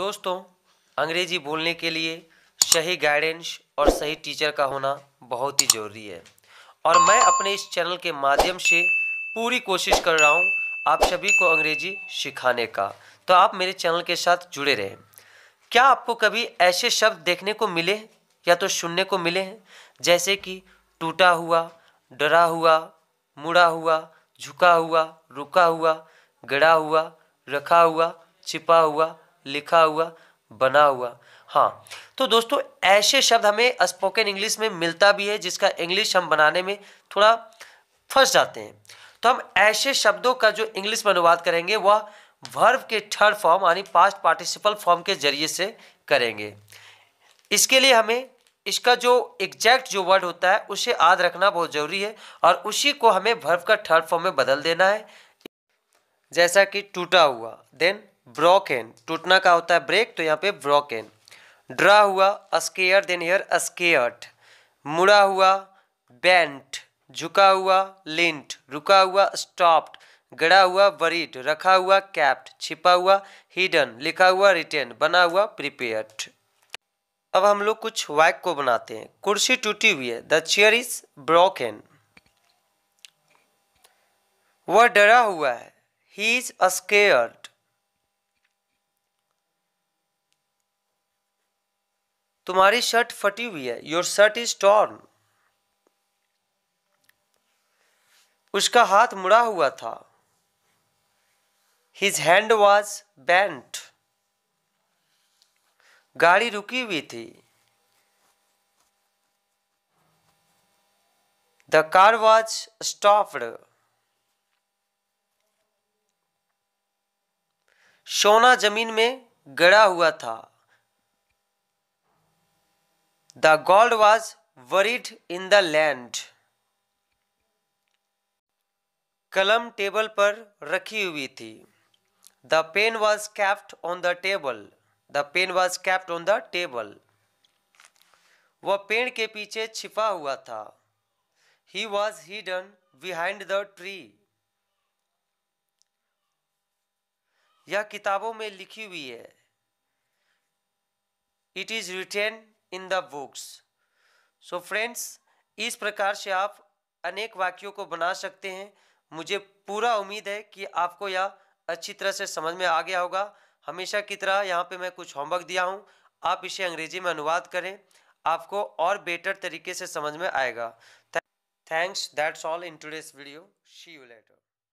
दोस्तों अंग्रेजी बोलने के लिए सही गाइडेंस और सही टीचर का होना बहुत ही ज़रूरी है और मैं अपने इस चैनल के माध्यम से पूरी कोशिश कर रहा हूँ आप सभी को अंग्रेजी सिखाने का तो आप मेरे चैनल के साथ जुड़े रहें क्या आपको कभी ऐसे शब्द देखने को मिले या तो सुनने को मिले हैं जैसे कि टूटा हुआ डरा हुआ मुड़ा हुआ झुका हुआ रुका हुआ गड़ा हुआ रखा हुआ छिपा हुआ लिखा हुआ बना हुआ हाँ तो दोस्तों ऐसे शब्द हमें स्पोकन इंग्लिश में मिलता भी है जिसका इंग्लिश हम बनाने में थोड़ा फंस जाते हैं तो हम ऐसे शब्दों का जो इंग्लिश में अनुवाद करेंगे वह वर्ब के थर्ड फॉर्म यानी पास्ट पार्टिसिपल फॉर्म के जरिए से करेंगे इसके लिए हमें इसका जो एग्जैक्ट जो वर्ड होता है उसे याद रखना बहुत ज़रूरी है और उसी को हमें वर्ब का थर्ड फॉर्म में बदल देना है जैसा कि टूटा हुआ देन ब्रोकन टूटना का होता है ब्रेक तो यहाँ पे ब्रोकन ड्रा हुआ अस्केयर देन हेयर अस्केयर्ट मुड़ा हुआ बेंट झुका हुआ लिंट रुका हुआ स्टॉप्ड गड़ा हुआ वरीड रखा हुआ कैप्ट छिपा हुआ हिडन लिखा हुआ रिटेन बना हुआ प्रिपेयर्ड अब हम लोग कुछ वाइक को बनाते हैं कुर्सी टूटी हुई है द चेयर इज ब्रोकन वह डरा हुआ है ही इज अस्केयर्ड तुम्हारी शर्ट फटी हुई है योर शर्ट इज टॉर्न उसका हाथ मुड़ा हुआ था हिज हैंड वॉज बैंट गाड़ी रुकी हुई थी द कार वॉज स्टॉप्ड सोना जमीन में गड़ा हुआ था The gold was buried in the land. कलम टेबल पर रखी हुई थी the pen was kept on the table the pen was kept on the table वह पेड़ के पीछे छिपा हुआ था he was hidden behind the tree यह किताबों में लिखी हुई है it is written in the books so friends इस प्रकार से आप अनेक वाक्यों को बना सकते हैं मुझे पूरा उम्मीद है कि आपको यह अच्छी तरह से समझ में आ गया होगा हमेशा की तरह यहाँ पे मैं कुछ होमवर्क दिया हूँ आप इसे अंग्रेजी में अनुवाद करें आपको और बेटर तरीके से समझ में आएगा thanks that's all in today's video see you letter